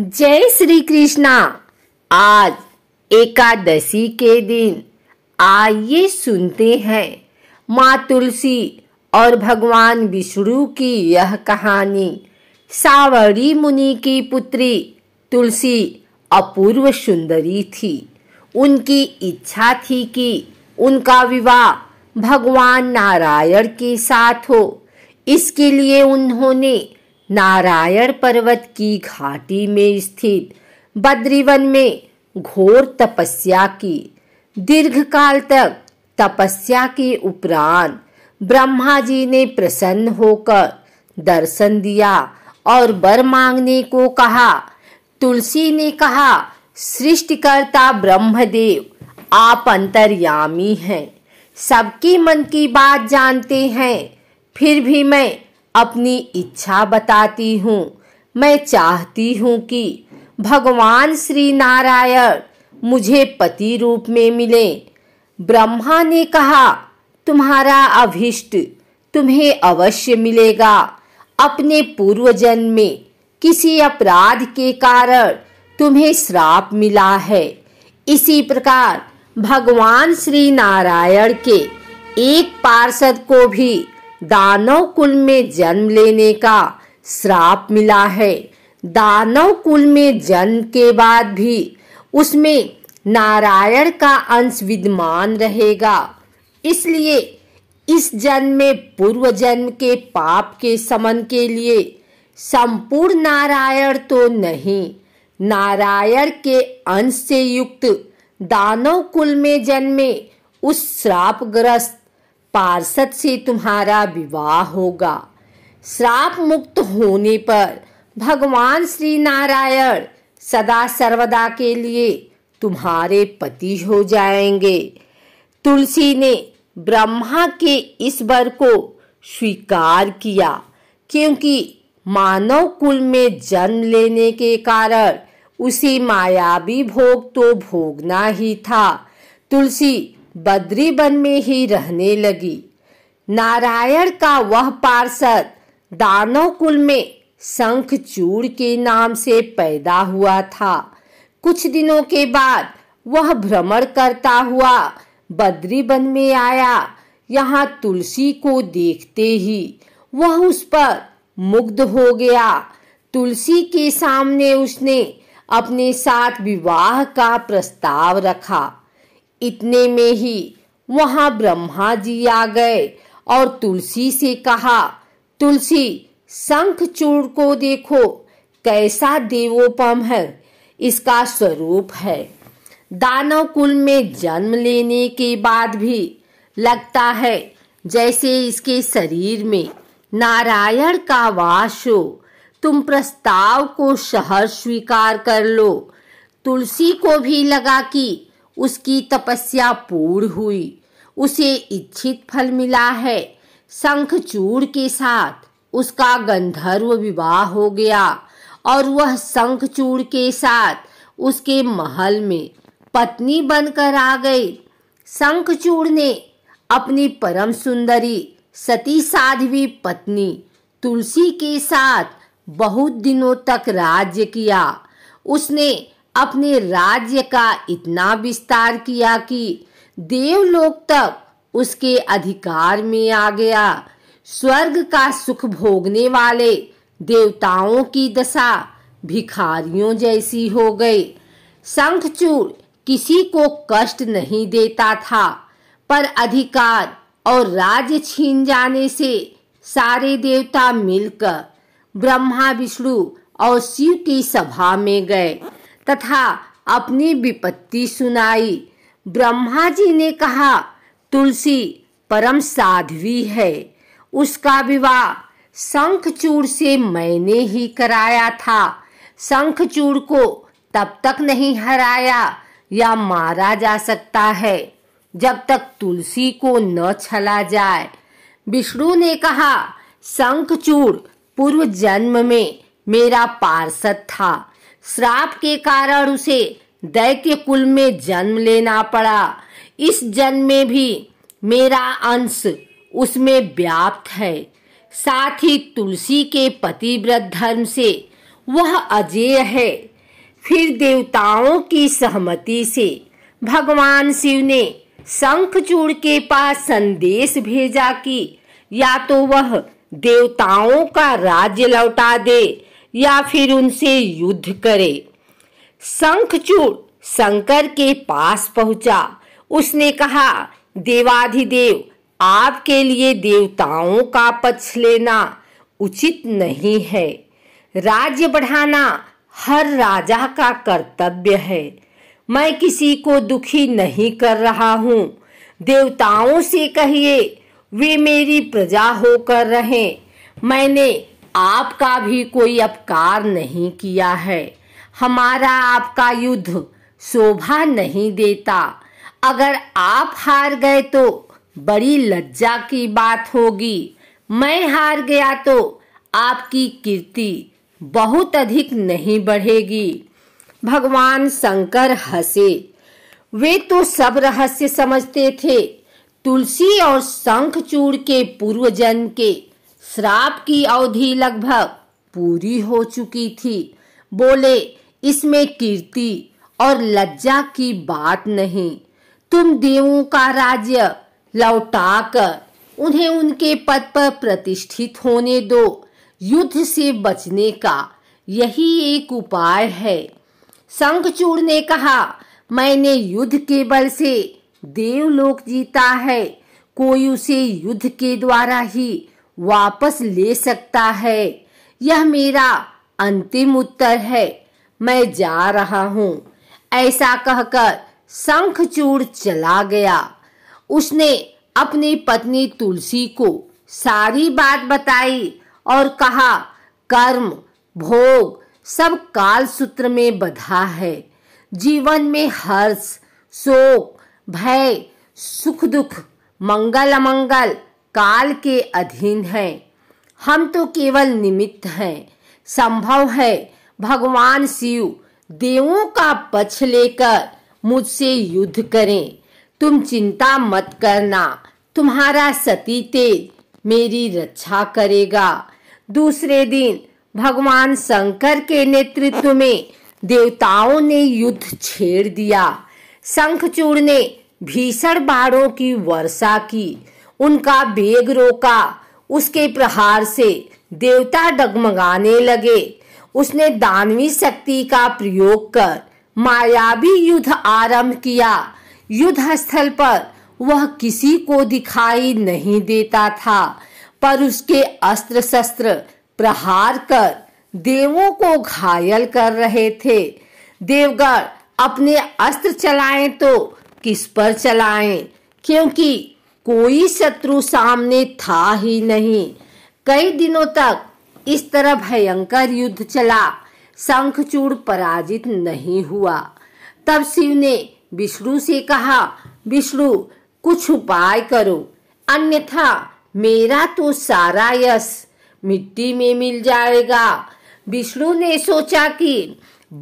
जय श्री कृष्णा आज एकादशी के दिन आइए सुनते हैं माँ तुलसी और भगवान विष्णु की यह कहानी सावरी मुनि की पुत्री तुलसी अपूर्व सुंदरी थी उनकी इच्छा थी कि उनका विवाह भगवान नारायण के साथ हो इसके लिए उन्होंने नारायण पर्वत की घाटी में स्थित बद्रीवन में घोर तपस्या की दीर्घ काल तक तपस्या के उपरांत ब्रह्मा जी ने प्रसन्न होकर दर्शन दिया और बर मांगने को कहा तुलसी ने कहा सृष्टिकर्ता ब्रह्मदेव आप अंतर्यामी हैं सबकी मन की बात जानते हैं फिर भी मैं अपनी इच्छा बताती हूँ मैं चाहती हूँ कि भगवान श्री नारायण मुझे पति रूप में मिले ब्रह्मा ने कहा तुम्हारा अभिष्ट तुम्हें अवश्य मिलेगा अपने पूर्व जन्म में किसी अपराध के कारण तुम्हें श्राप मिला है इसी प्रकार भगवान श्री नारायण के एक पार्षद को भी दानव कुल में जन्म लेने का श्राप मिला है दानव कुल में जन्म के बाद भी उसमें नारायण का अंश विद्यमान रहेगा इसलिए इस जन्म में पूर्व जन्म के पाप के समन के लिए संपूर्ण नारायण तो नहीं नारायण के अंश से युक्त दानव कुल में जन्मे उस श्रापग्रस्त पार्षद से तुम्हारा विवाह होगा श्राप मुक्त होने पर भगवान श्री नारायण सदा सर्वदा के लिए तुम्हारे पति हो जाएंगे तुलसी ने ब्रह्मा के इस वर को स्वीकार किया क्योंकि मानव कुल में जन्म लेने के कारण उसे मायावी भोग तो भोगना ही था तुलसी बद्री वन में ही रहने लगी नारायण का वह पार्षद दानव कुल में चूड़ के नाम से पैदा हुआ था कुछ दिनों के बाद वह भ्रमण करता हुआ बद्री वन में आया यहाँ तुलसी को देखते ही वह उस पर मुग्ध हो गया तुलसी के सामने उसने अपने साथ विवाह का प्रस्ताव रखा इतने में ही वहां ब्रह्मा जी आ गए और तुलसी से कहा तुलसी शंख चूर को देखो कैसा देवोपम है इसका स्वरूप है दानव कुल में जन्म लेने के बाद भी लगता है जैसे इसके शरीर में नारायण का वास हो तुम प्रस्ताव को शहर स्वीकार कर लो तुलसी को भी लगा कि उसकी तपस्या पूर्ण हुई उसे इच्छित फल मिला है शंख चूड़ के साथ उसका गंधर्व विवाह हो गया और वह शंख चूड़ के साथ उसके महल में पत्नी बनकर आ गई शंख चूड़ ने अपनी परम सुंदरी सती साध्वी पत्नी तुलसी के साथ बहुत दिनों तक राज्य किया उसने अपने राज्य का इतना विस्तार किया कि देवलोक तक उसके अधिकार में आ गया स्वर्ग का सुख भोगने वाले देवताओं की दशा भिखारियों जैसी हो गई शंखचूर किसी को कष्ट नहीं देता था पर अधिकार और राज्य छीन जाने से सारे देवता मिलकर ब्रह्मा विष्णु और शिव की सभा में गए तथा अपनी विपत्ति सुनाई ब्रह्मा जी ने कहा तुलसी परम साध्वी है उसका विवाह शंखचूर से मैंने ही कराया था शंखचूर को तब तक नहीं हराया या मारा जा सकता है जब तक तुलसी को न छला जाए विष्णु ने कहा शंखचूर पूर्व जन्म में मेरा पार्षद था श्राप के कारण उसे दैत्य कुल में जन्म लेना पड़ा इस जन्म में भी मेरा अंश उसमें व्याप्त है साथ ही तुलसी के पतिव्रत धर्म से वह अजेय है फिर देवताओं की सहमति से भगवान शिव ने शंखचूड़ के पास संदेश भेजा कि या तो वह देवताओं का राज्य लौटा दे या फिर उनसे युद्ध करे शंखचूड़ शंकर के पास पहुंचा उसने कहा देवाधिदेव आपके लिए देवताओं का पक्ष लेना उचित नहीं है राज्य बढ़ाना हर राजा का कर्तव्य है मैं किसी को दुखी नहीं कर रहा हूँ देवताओं से कहिए वे मेरी प्रजा होकर रहें मैंने आपका भी कोई अपकार नहीं किया है हमारा आपका युद्ध शोभा नहीं देता अगर आप हार गए तो बड़ी लज्जा की बात होगी मैं हार गया तो आपकी कीर्ति बहुत अधिक नहीं बढ़ेगी भगवान शंकर हंसे वे तो सब रहस्य समझते थे तुलसी और शंखचूड़ के पूर्वजन के श्राप की अवधि लगभग पूरी हो चुकी थी बोले इसमें कीर्ति और लज्जा की बात नहीं तुम देवों का राज्य लौटाकर उन्हें उनके पद पर प्रतिष्ठित होने दो युद्ध से बचने का यही एक उपाय है शंखचूड़ ने कहा मैंने युद्ध के बल से देवलोक जीता है कोई उसे युद्ध के द्वारा ही वापस ले सकता है यह मेरा अंतिम उत्तर है मैं जा रहा हूँ ऐसा कहकर शंखचूड़ चला गया उसने अपनी पत्नी तुलसी को सारी बात बताई और कहा कर्म भोग सब काल सूत्र में बधा है जीवन में हर्ष शोक भय सुख दुख मंगल अमंगल काल के अधीन हैं हम तो केवल निमित्त हैं संभव है भगवान शिव देवों का पक्ष लेकर मुझसे युद्ध करें तुम चिंता मत करना तुम्हारा सती तेज मेरी रक्षा करेगा दूसरे दिन भगवान शंकर के नेतृत्व में देवताओं ने युद्ध छेड़ दिया शंखचूड़ ने भीषण बाड़ों की वर्षा की उनका बेग रोका उसके प्रहार से देवता डगमगाने लगे उसने दानवी शक्ति का प्रयोग कर मायावी युद्ध आरंभ किया युद्ध स्थल पर वह किसी को दिखाई नहीं देता था पर उसके अस्त्र शस्त्र प्रहार कर देवों को घायल कर रहे थे देवगढ़ अपने अस्त्र चलाएं तो किस पर चलाएं क्योंकि कोई शत्रु सामने था ही नहीं कई दिनों तक इस तरह भयंकर युद्ध चला शंखचूड़ पराजित नहीं हुआ तब शिव ने विष्णु से कहा विष्णु कुछ उपाय करो अन्यथा मेरा तो सारा यश मिट्टी में मिल जाएगा विष्णु ने सोचा कि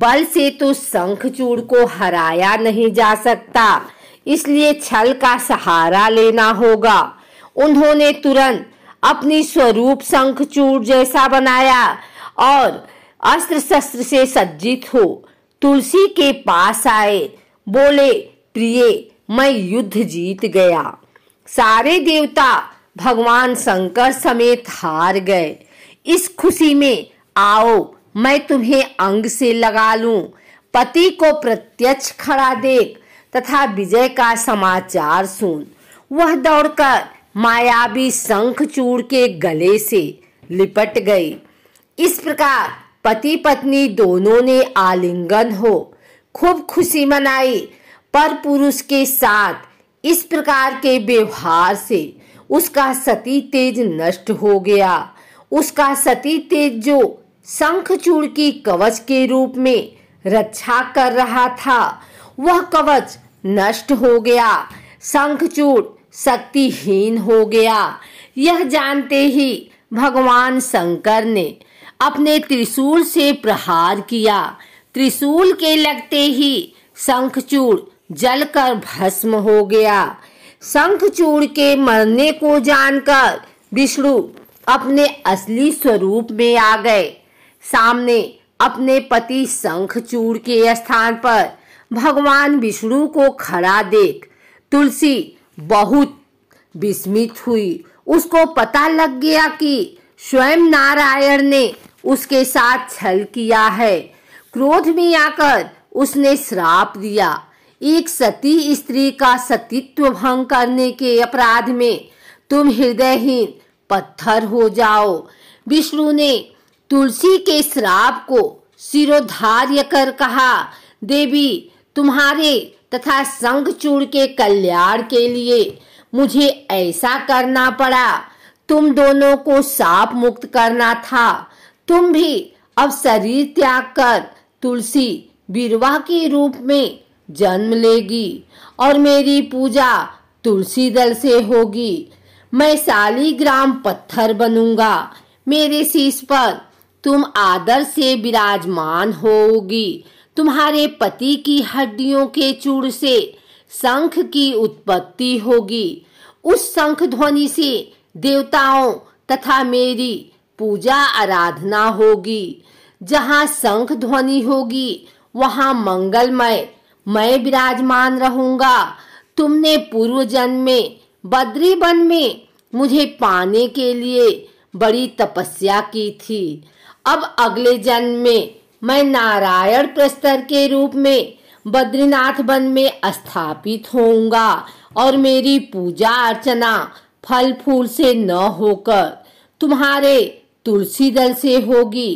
बल से तो शंखचूड़ को हराया नहीं जा सकता इसलिए छल का सहारा लेना होगा उन्होंने तुरंत अपनी स्वरूप शंखचूर जैसा बनाया और अस्त्र शस्त्र से सज्जित हो तुलसी के पास आए बोले प्रिय मैं युद्ध जीत गया सारे देवता भगवान शंकर समेत हार गए इस खुशी में आओ मैं तुम्हें अंग से लगा लूं पति को प्रत्यक्ष खड़ा देख तथा विजय का समाचार सुन वह दौड़कर मायावी शंखचूड़ के गले से लिपट गई इस प्रकार पति पत्नी दोनों ने आलिंगन हो खूब खुशी मनाई पर पुरुष के साथ इस प्रकार के व्यवहार से उसका सती तेज नष्ट हो गया उसका सती तेज जो चूड़ की कवच के रूप में रक्षा कर रहा था वह कवच नष्ट हो गया शंखचूट शक्तिहीन हो गया यह जानते ही भगवान शंकर ने अपने त्रिशूल से प्रहार किया त्रिशूल के लगते ही जल जलकर भस्म हो गया शंखचूर के मरने को जानकर विष्णु अपने असली स्वरूप में आ गए सामने अपने पति चूर के स्थान पर भगवान विष्णु को खड़ा देख तुलसी बहुत विस्मित हुई उसको पता लग गया कि स्वयं नारायण ने उसके साथ छल किया है क्रोध में आकर उसने श्राप दिया एक सती स्त्री का सतीत्व भंग करने के अपराध में तुम हृदयहीन पत्थर हो जाओ विष्णु ने तुलसी के श्राप को सिरोधार्य कर कहा देवी तुम्हारे तथा संघचूड़ के कल्याण के लिए मुझे ऐसा करना पड़ा तुम दोनों को साप मुक्त करना था तुम भी अब शरीर त्याग कर तुलसी बिरवा के रूप में जन्म लेगी और मेरी पूजा तुलसी दल से होगी मैं ग्राम पत्थर बनूंगा मेरे शीश पर तुम आदर से विराजमान होगी तुम्हारे पति की हड्डियों के चूड़ से शंख की उत्पत्ति होगी उस शंख ध्वनि से देवताओं तथा मेरी पूजा आराधना होगी जहाँ शंख ध्वनि होगी वहाँ मंगलमय मैं विराजमान रहूंगा तुमने पूर्व जन्म में बद्री वन में मुझे पाने के लिए बड़ी तपस्या की थी अब अगले जन्म में मैं नारायण प्रस्तर के रूप में बद्रीनाथ वन में स्थापित होऊंगा और मेरी पूजा अर्चना फल फूल से न होकर तुम्हारे तुलसी दल से होगी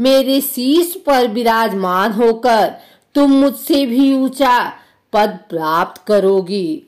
मेरे शीश पर विराजमान होकर तुम मुझसे भी ऊंचा पद प्राप्त करोगी